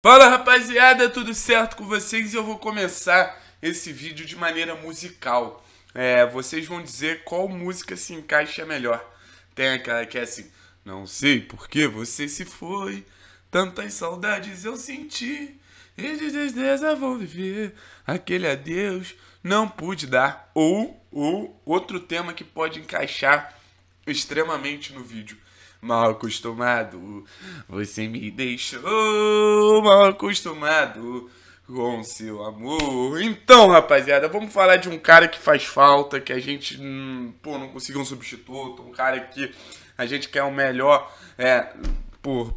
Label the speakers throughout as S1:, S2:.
S1: Fala rapaziada, tudo certo com vocês? Eu vou começar esse vídeo de maneira musical. É, vocês vão dizer qual música se encaixa melhor. Tem aquela que é assim, não sei por que você se foi, tantas saudades eu senti, e de tristeza vou viver, aquele adeus não pude dar. Ou, ou outro tema que pode encaixar extremamente no vídeo mal acostumado. Você me deixou mal acostumado com seu amor. Então, rapaziada, vamos falar de um cara que faz falta, que a gente hum, pô, não conseguiu um substituto, um cara que a gente quer o melhor é,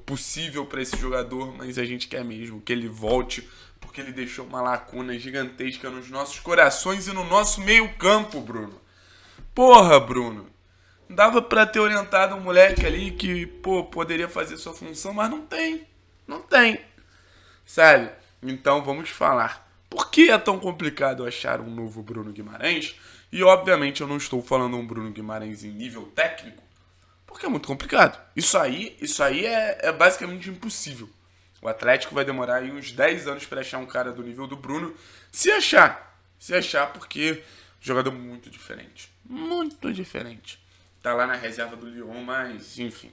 S1: possível para esse jogador, mas a gente quer mesmo que ele volte, porque ele deixou uma lacuna gigantesca nos nossos corações e no nosso meio-campo, Bruno. Porra, Bruno. Dava para ter orientado um moleque ali que, pô, poderia fazer sua função, mas não tem. Não tem. Sabe? Então vamos falar. Por que é tão complicado achar um novo Bruno Guimarães? E obviamente eu não estou falando um Bruno Guimarães em nível técnico, porque é muito complicado. Isso aí, isso aí é, é basicamente impossível. O Atlético vai demorar aí uns 10 anos para achar um cara do nível do Bruno, se achar. Se achar, porque jogador muito diferente. Muito diferente tá lá na reserva do Lyon, mas enfim.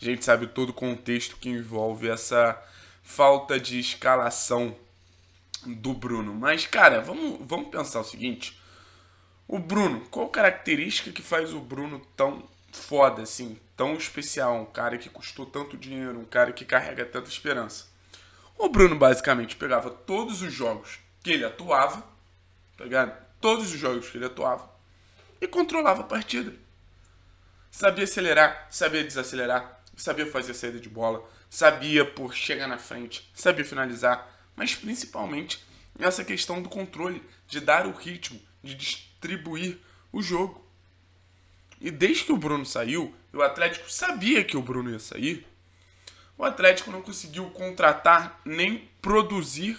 S1: A gente sabe todo o contexto que envolve essa falta de escalação do Bruno. Mas, cara, vamos, vamos pensar o seguinte. O Bruno, qual característica que faz o Bruno tão foda, assim, tão especial? Um cara que custou tanto dinheiro, um cara que carrega tanta esperança. O Bruno basicamente pegava todos os jogos que ele atuava, pegava tá todos os jogos que ele atuava e controlava a partida. Sabia acelerar, sabia desacelerar, sabia fazer saída de bola, sabia por chegar na frente, sabia finalizar, mas principalmente essa questão do controle, de dar o ritmo, de distribuir o jogo. E desde que o Bruno saiu, o Atlético sabia que o Bruno ia sair. O Atlético não conseguiu contratar nem produzir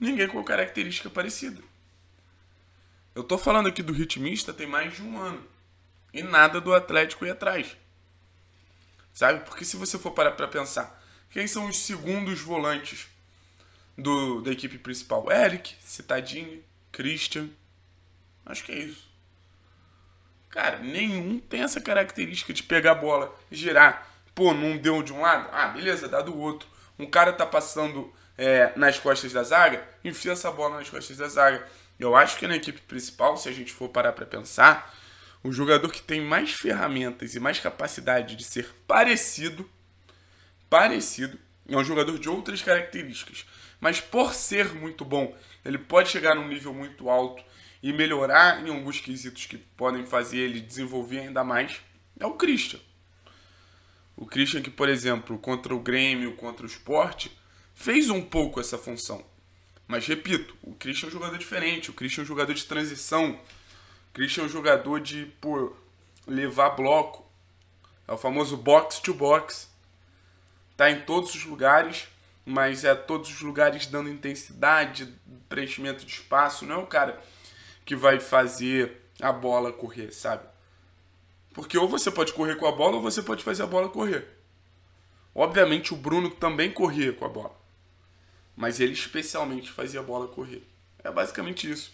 S1: ninguém com característica parecida. Eu tô falando aqui do ritmista tem mais de um ano. E nada do Atlético ir atrás. Sabe? Porque se você for parar para pensar, quem são os segundos volantes do, da equipe principal? Eric, Citadinho, Christian. Acho que é isso. Cara, nenhum tem essa característica de pegar a bola, girar. Pô, não deu de um lado? Ah, beleza, dá do outro. Um cara tá passando é, nas costas da zaga, enfia essa bola nas costas da zaga. Eu acho que na equipe principal, se a gente for parar para pensar, o jogador que tem mais ferramentas e mais capacidade de ser parecido, parecido, é um jogador de outras características. Mas por ser muito bom, ele pode chegar num nível muito alto e melhorar em alguns quesitos que podem fazer ele desenvolver ainda mais. É o Christian. O Christian que, por exemplo, contra o Grêmio, contra o Sport, fez um pouco essa função. Mas repito, o Christian é um jogador diferente, o Christian é um jogador de transição, Christian é um jogador de por levar bloco. É o famoso box to box. Tá em todos os lugares, mas é todos os lugares dando intensidade, preenchimento de espaço, não é o cara que vai fazer a bola correr, sabe? Porque ou você pode correr com a bola ou você pode fazer a bola correr. Obviamente o Bruno também corria com a bola. Mas ele especialmente fazia a bola correr. É basicamente isso.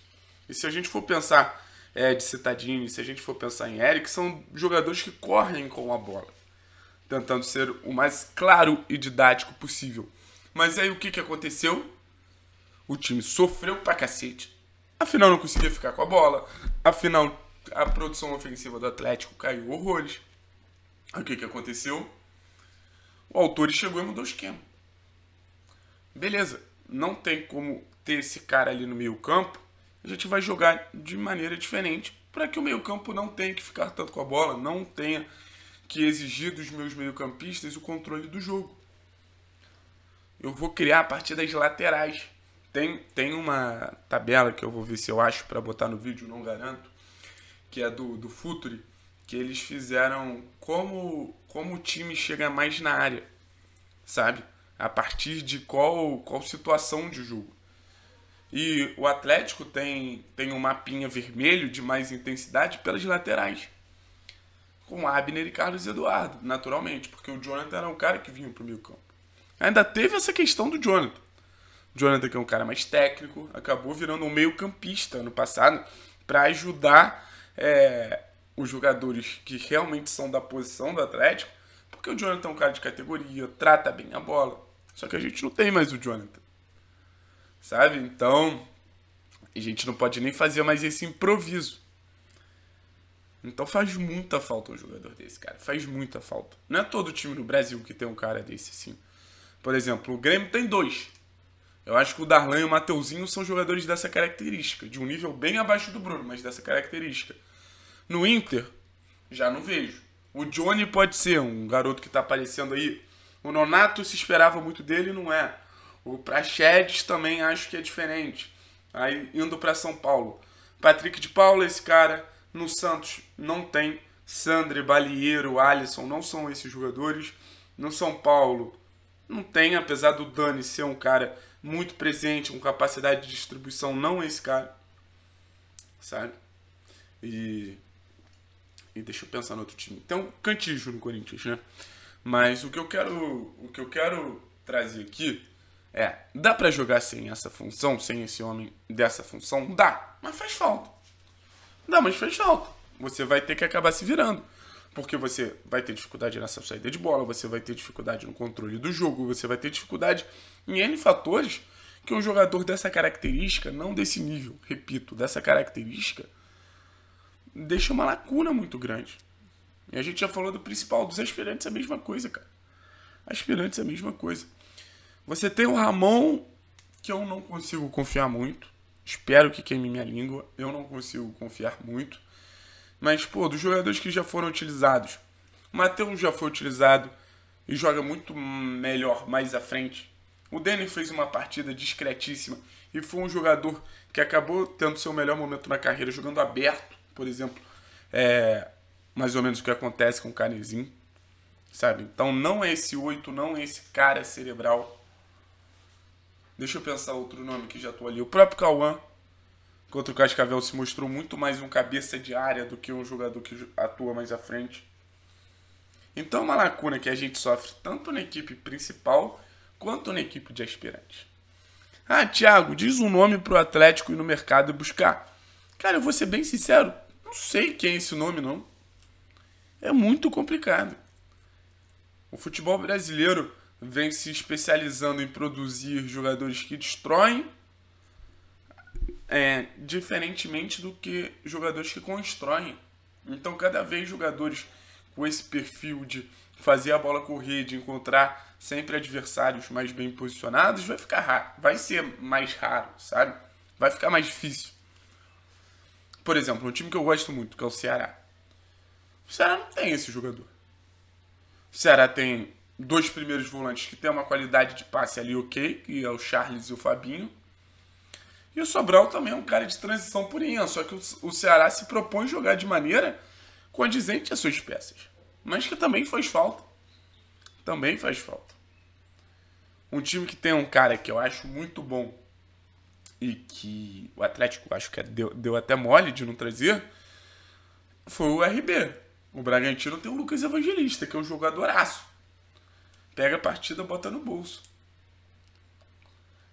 S1: E se a gente for pensar é, de Citadini, se a gente for pensar em Eric, são jogadores que correm com a bola, tentando ser o mais claro e didático possível. Mas aí o que, que aconteceu? O time sofreu pra cacete. Afinal, não conseguia ficar com a bola. Afinal, a produção ofensiva do Atlético caiu horrores. O que, que aconteceu? O autor chegou e mudou o esquema. Beleza, não tem como ter esse cara ali no meio campo a gente vai jogar de maneira diferente para que o meio-campo não tenha que ficar tanto com a bola, não tenha que exigir dos meus meio-campistas o controle do jogo. Eu vou criar a partir das laterais. Tem, tem uma tabela que eu vou ver se eu acho para botar no vídeo, não garanto, que é do, do Futuri, que eles fizeram como, como o time chega mais na área, sabe? A partir de qual, qual situação de jogo. E o Atlético tem, tem um mapinha vermelho de mais intensidade pelas laterais. Com Abner e Carlos Eduardo, naturalmente, porque o Jonathan era um cara que vinha pro meio campo. Ainda teve essa questão do Jonathan. O Jonathan, que é um cara mais técnico, acabou virando um meio-campista no passado para ajudar é, os jogadores que realmente são da posição do Atlético, porque o Jonathan é um cara de categoria, trata bem a bola. Só que a gente não tem mais o Jonathan sabe? Então, a gente não pode nem fazer mais esse improviso. Então faz muita falta um jogador desse, cara. Faz muita falta. Não é todo time no Brasil que tem um cara desse, assim. Por exemplo, o Grêmio tem dois. Eu acho que o Darlan e o Mateuzinho são jogadores dessa característica, de um nível bem abaixo do Bruno, mas dessa característica. No Inter, já não vejo. O Johnny pode ser um garoto que está aparecendo aí. O Nonato se esperava muito dele, não é. O Prachedes também acho que é diferente. Aí indo para São Paulo. Patrick de Paula, esse cara, no Santos não tem. Sandre, Balieiro, Alisson não são esses jogadores. No São Paulo não tem, apesar do Dani ser um cara muito presente, com capacidade de distribuição, não é esse cara. Sabe? E. E deixa eu pensar no outro time. Tem um cantígio no Corinthians, né? Mas o que eu quero, o que eu quero trazer aqui é, dá para jogar sem essa função, sem esse homem dessa função? Dá, mas faz falta. Dá, mas faz falta. Você vai ter que acabar se virando. Porque você vai ter dificuldade nessa saída de bola, você vai ter dificuldade no controle do jogo, você vai ter dificuldade em N fatores que um jogador dessa característica, não desse nível, repito, dessa característica, deixa uma lacuna muito grande. E a gente já falou do principal, dos aspirantes é a mesma coisa, cara. Aspirantes é a mesma coisa. Você tem o Ramon, que eu não consigo confiar muito. Espero que queime minha língua. Eu não consigo confiar muito. Mas, pô, dos jogadores que já foram utilizados, o Matheus já foi utilizado e joga muito melhor mais à frente. O Denner fez uma partida discretíssima e foi um jogador que acabou tendo seu melhor momento na carreira jogando aberto, por exemplo. É mais ou menos o que acontece com o Canezinho, sabe? Então não é esse 8, não é esse cara cerebral Deixa eu pensar outro nome que já tô ali. O próprio Cauã contra o Cascavel se mostrou muito mais um cabeça de área do que um jogador que atua mais à frente. Então é uma lacuna que a gente sofre tanto na equipe principal quanto na equipe de aspirantes. Ah, Thiago, diz um nome pro Atlético ir no mercado e buscar. Cara, eu vou ser bem sincero, não sei quem é esse nome não. É muito complicado. O futebol brasileiro vem se especializando em produzir jogadores que destroem, é, diferentemente do que jogadores que constroem. Então, cada vez jogadores com esse perfil de fazer a bola correr, de encontrar sempre adversários mais bem posicionados, vai ficar raro, vai ser mais raro, sabe? Vai ficar mais difícil. Por exemplo, um time que eu gosto muito, que é o Ceará. O Ceará não tem esse jogador. O Ceará tem dois primeiros volantes que tem uma qualidade de passe ali ok, que é o Charles e o Fabinho. E o Sobral também é um cara de transição purinha, só que o Ceará se propõe jogar de maneira condizente às suas peças. Mas que também faz falta. Também faz falta. Um time que tem um cara que eu acho muito bom e que o Atlético acho que é, deu, deu até mole de não trazer foi o RB. O Bragantino tem o Lucas Evangelista, que é um jogadoraço Pega a partida, bota no bolso.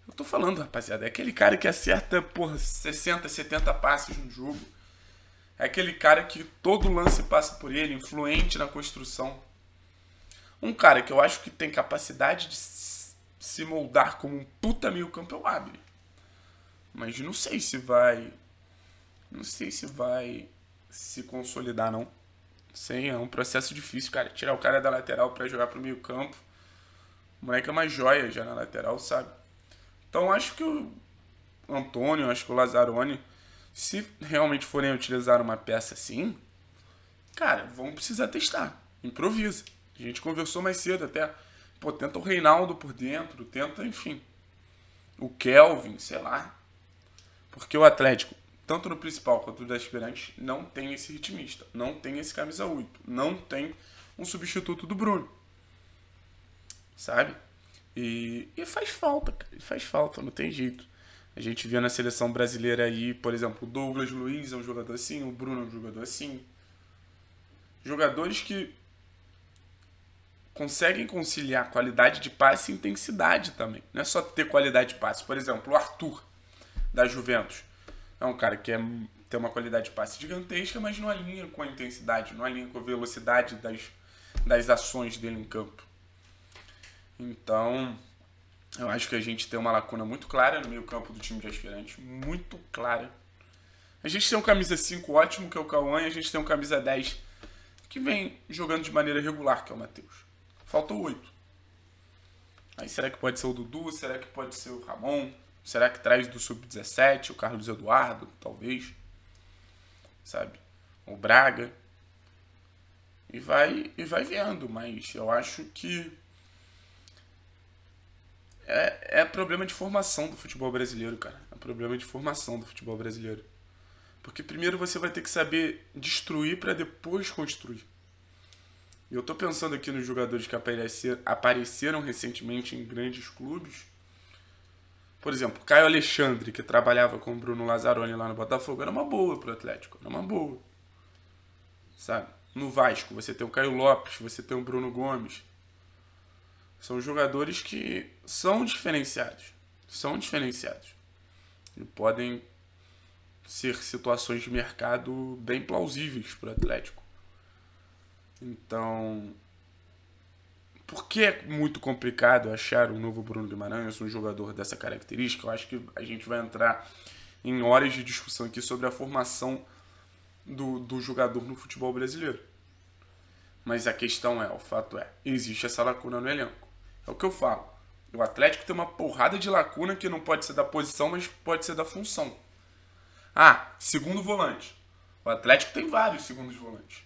S1: Eu tô falando, rapaziada, é aquele cara que acerta, por 60, 70 passes no jogo. É aquele cara que todo lance passa por ele, influente na construção. Um cara que eu acho que tem capacidade de se moldar como um puta meio campo é o Abre. Mas não sei se vai. Não sei se vai se consolidar, não. Sei, é um processo difícil, cara. Tirar o cara da lateral para jogar pro meio campo. O moleque é uma joia já na lateral, sabe? Então acho que o Antônio, acho que o Lazzaroni, se realmente forem utilizar uma peça assim, cara, vão precisar testar. Improvisa. A gente conversou mais cedo até. Pô, tenta o Reinaldo por dentro, tenta, enfim. O Kelvin, sei lá. Porque o Atlético, tanto no principal quanto no aspirante, não tem esse ritmista, não tem esse camisa 8, não tem um substituto do Bruno sabe? E, e faz falta, cara, faz falta, não tem jeito. A gente vê na seleção brasileira aí, por exemplo, o Douglas Luiz é um jogador assim, o Bruno é um jogador assim. Jogadores que conseguem conciliar qualidade de passe e intensidade também. Não é só ter qualidade de passe. Por exemplo, o Arthur, da Juventus. É um cara que é, tem uma qualidade de passe gigantesca, mas não alinha com a intensidade, não alinha com a velocidade das, das ações dele em campo. Então, eu acho que a gente tem uma lacuna muito clara no meio-campo do time de aspirantes, muito clara. A gente tem um camisa 5 ótimo, que é o Cauã, e a gente tem um camisa 10 que vem jogando de maneira regular, que é o Matheus. Falta 8. Aí será que pode ser o Dudu? Será que pode ser o Ramon? Será que traz do sub-17 o Carlos Eduardo, talvez? Sabe? O Braga. E vai e vai vendo, mas eu acho que é, é problema de formação do futebol brasileiro, cara. É problema de formação do futebol brasileiro. Porque primeiro você vai ter que saber destruir para depois construir. E eu tô pensando aqui nos jogadores que aparecer, apareceram recentemente em grandes clubes. Por exemplo, Caio Alexandre, que trabalhava com o Bruno Lazzaroni lá no Botafogo, era uma boa pro Atlético, era uma boa. Sabe? No Vasco, você tem o Caio Lopes, você tem o Bruno Gomes. São jogadores que são diferenciados. São diferenciados. E podem ser situações de mercado bem plausíveis para o Atlético. Então, por que é muito complicado achar um novo Bruno Guimarães, um jogador dessa característica? Eu acho que a gente vai entrar em horas de discussão aqui sobre a formação do, do jogador no futebol brasileiro. Mas a questão é, o fato é, existe essa lacuna no elenco. É o que eu falo. O Atlético tem uma porrada de lacuna que não pode ser da posição, mas pode ser da função. Ah, segundo volante. O Atlético tem vários segundos volantes.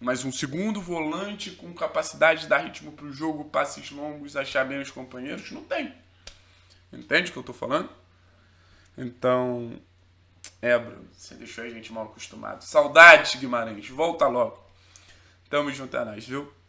S1: Mas um segundo volante com capacidade de dar ritmo para o jogo, passes longos, achar bem os companheiros, não tem. Entende o que eu estou falando? Então, é, Bruno, você deixou a gente mal acostumado. Saudades, Guimarães, volta logo. Tamo junto a é nós, viu?